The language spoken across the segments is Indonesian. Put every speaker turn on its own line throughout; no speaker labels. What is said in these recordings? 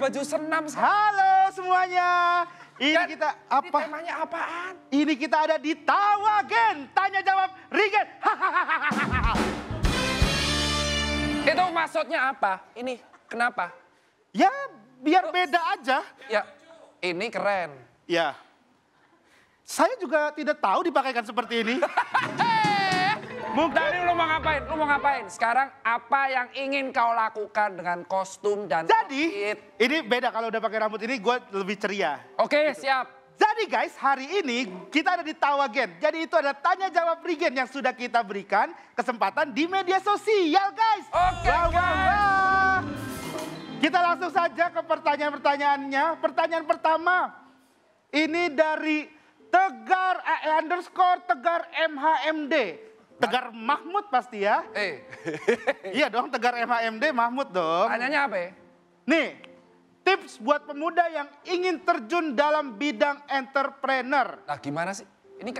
baju senam. Halo semuanya. Ini Dan kita apa? Ini temanya apaan? Ini kita ada di Tawagen. Tanya jawab Rigen. Itu maksudnya apa? Ini kenapa? Ya biar Loh. beda aja. Ya ini keren. Ya. Saya juga tidak tahu dipakaikan seperti ini. Bukti. lu mau ngapain? Lu mau ngapain? Sekarang apa yang ingin kau lakukan dengan kostum dan Jadi, outfit? ini beda kalau udah pakai rambut ini gue lebih ceria. Oke, okay, gitu. siap. Jadi guys, hari ini kita ada di Tawagen. Jadi itu ada tanya jawab Regen yang sudah kita berikan kesempatan di media sosial, guys. Oke, okay, guys. Wah, Kita langsung saja ke pertanyaan-pertanyaannya. Pertanyaan pertama ini dari Tegar eh, underscore Tegar MHMD. Tegar Mahmud pasti ya. Eh. iya dong, Tegar MHMD Mahmud dong. Tanyanya apa ya? Nih, tips buat pemuda yang ingin terjun dalam bidang entrepreneur. Nah gimana sih? Ini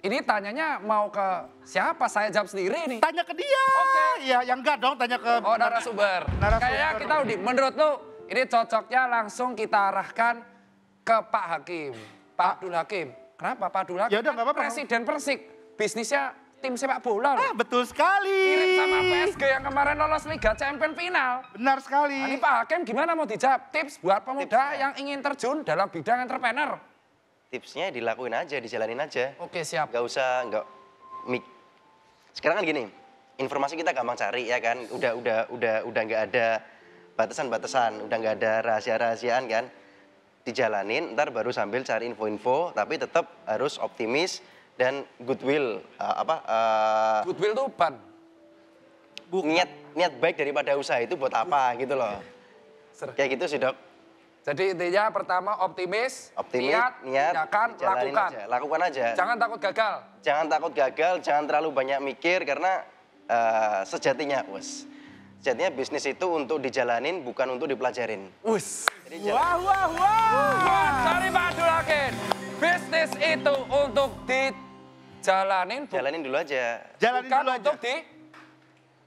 ini tanyanya mau ke siapa? Saya jawab sendiri nih. Tanya ke dia. Oke. Iya, yang enggak dong tanya ke... Oh, narasumber. narasumber. Kayaknya kita udah, menurut lu ini cocoknya langsung kita arahkan ke Pak Hakim. Pak Abdul Hakim. Kenapa Pak Abdul Hakim? Ya udah, kan apa-apa. Presiden Persik. Bisnisnya tim sepak bola Ah, betul sekali. Mirip sama PSG yang kemarin lolos Liga Champion final. Benar sekali. Nah, ini Pak Hakim gimana mau dijawab tips
buat pemuda tips, ya. yang ingin terjun dalam bidang entrepreneur? Tipsnya dilakuin aja, dijalanin aja. Oke, siap. Gak usah, gak mik. Sekarang kan gini, informasi kita gampang cari ya kan. Udah udah udah udah gak ada batasan-batasan, udah gak ada rahasia-rahasiaan kan. Dijalanin, ntar baru sambil cari info-info, tapi tetap harus optimis, dan goodwill uh, apa uh, goodwill tuh ban bu niat niat baik daripada usaha itu buat apa gitu loh Serah. kayak gitu sih dok jadi intinya pertama optimis, optimis niat, niat tindakan, lakukan. Aja, lakukan aja. Jangan takut gagal. Jangan takut gagal, jangan terlalu banyak mikir karena uh, sejatinya, wes. Sejatinya bisnis itu untuk dijalanin bukan untuk dipelajarin. Wes.
Wah, wah, wah. Cari Pak Abdul Hakim. Bisnis itu
untuk dijalanin. Jalanin dulu aja. Jalanin Bukan dulu aja. untuk di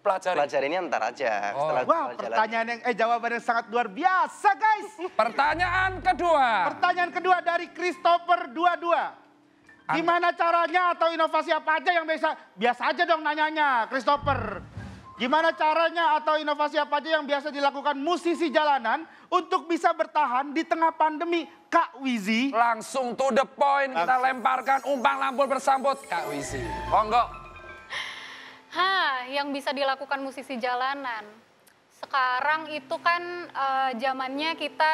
pelajari. Pelajarinnya ntar aja. Oh. Setelah wow, pertanyaan
yang eh jawabannya sangat luar biasa, guys. Pertanyaan kedua. Pertanyaan kedua dari Christopher 22. Gimana caranya atau inovasi apa aja yang biasa? Biasa aja dong nanyanya, Christopher. Gimana caranya atau inovasi apa aja yang biasa dilakukan musisi jalanan untuk bisa bertahan di tengah pandemi, Kak Wizi? Langsung to the point, kita lemparkan umpang lampul bersambut, Kak Wizi. Monggo. Hah, yang bisa dilakukan musisi jalanan. Sekarang itu kan uh, zamannya kita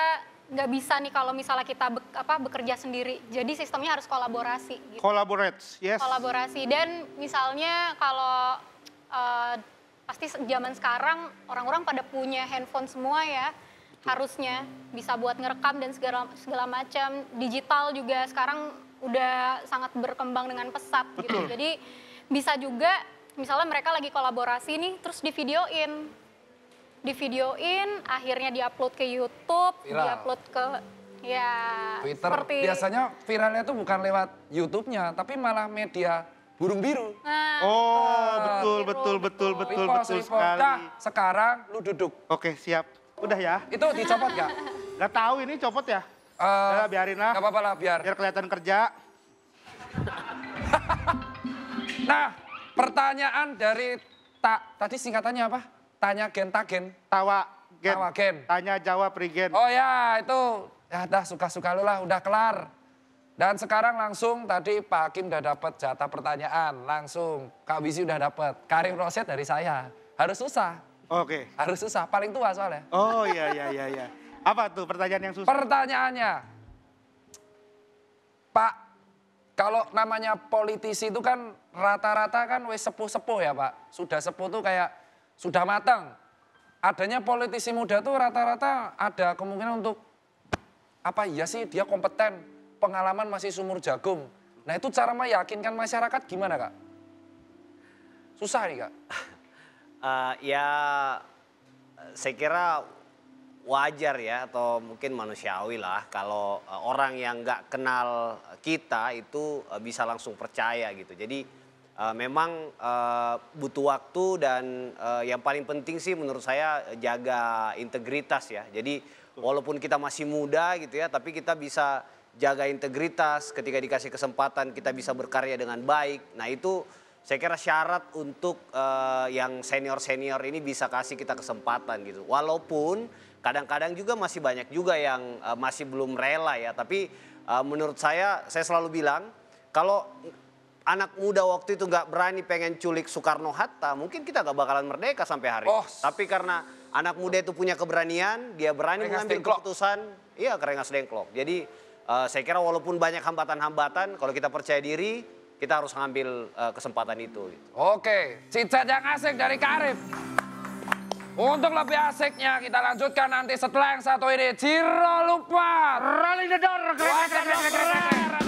nggak bisa nih kalau misalnya kita be, apa bekerja sendiri. Jadi sistemnya harus kolaborasi. Gitu. Collaborate, yes. Kolaborasi dan misalnya kalau uh, pasti zaman sekarang orang-orang pada punya handphone semua ya Betul. harusnya bisa buat ngerekam dan segala segala macam digital juga sekarang udah sangat berkembang dengan pesat gitu. Betul. gitu jadi bisa juga misalnya mereka lagi kolaborasi nih terus di videoin di videoin akhirnya diupload ke YouTube Viral. diupload ke ya Twitter seperti... biasanya viralnya tuh bukan lewat YouTube-nya tapi malah media burung biru. Nah. Oh, oh betul, betul, betul, betul, betul, betul sekali. Nah, sekarang lu duduk. Oke, siap. Udah ya. Itu dicopot gak? Gak tahu ini copot ya? Uh, ya biarin lah. Gak apa-apa lah, biar. Biar kelihatan kerja. nah, pertanyaan dari tak tadi singkatannya apa? Tanya gen gen. Tawa gen. Tawa gen. Tanya jawab rigen. Oh ya, itu ya dah suka-suka lu lah, udah kelar. Dan sekarang langsung tadi Pak Hakim udah dapat jatah pertanyaan, langsung Kak Wisi udah dapat. Karim Roset dari saya. Harus susah. Oke. Okay. Harus susah, paling tua soalnya. Oh iya iya iya iya. Apa tuh pertanyaan yang susah? Pertanyaannya. Pak, kalau namanya politisi itu kan rata-rata kan wes sepuh-sepuh ya, Pak. Sudah sepuh tuh kayak sudah matang. Adanya politisi muda tuh rata-rata ada kemungkinan untuk apa ya sih dia kompeten pengalaman masih sumur jagung. Nah itu cara meyakinkan masyarakat gimana kak? Susah nih kak.
Uh, ya saya kira wajar ya atau mungkin manusiawi lah kalau eh, orang yang nggak kenal kita itu eh, bisa langsung percaya gitu. Jadi uh, memang uh, butuh waktu dan uh, yang paling penting sih menurut saya jaga integritas ya. Jadi walaupun kita masih muda gitu ya, tapi kita bisa jaga integritas, ketika dikasih kesempatan kita bisa berkarya dengan baik. Nah itu saya kira syarat untuk uh, yang senior-senior ini bisa kasih kita kesempatan gitu. Walaupun kadang-kadang juga masih banyak juga yang uh, masih belum rela ya. Tapi uh, menurut saya, saya selalu bilang kalau anak muda waktu itu nggak berani pengen culik Soekarno Hatta, mungkin kita nggak bakalan merdeka sampai hari. Oh. Tapi karena anak muda itu punya keberanian, dia berani mengambil keputusan, iya kerengas dengklok. Jadi uh, saya kira walaupun banyak hambatan-hambatan, kalau kita percaya diri, kita harus ngambil uh, kesempatan itu. Gitu.
Oke, cicat yang asik dari Karif. Untuk lebih asiknya kita lanjutkan nanti setelah yang satu ini. Ciro lupa. rally the door.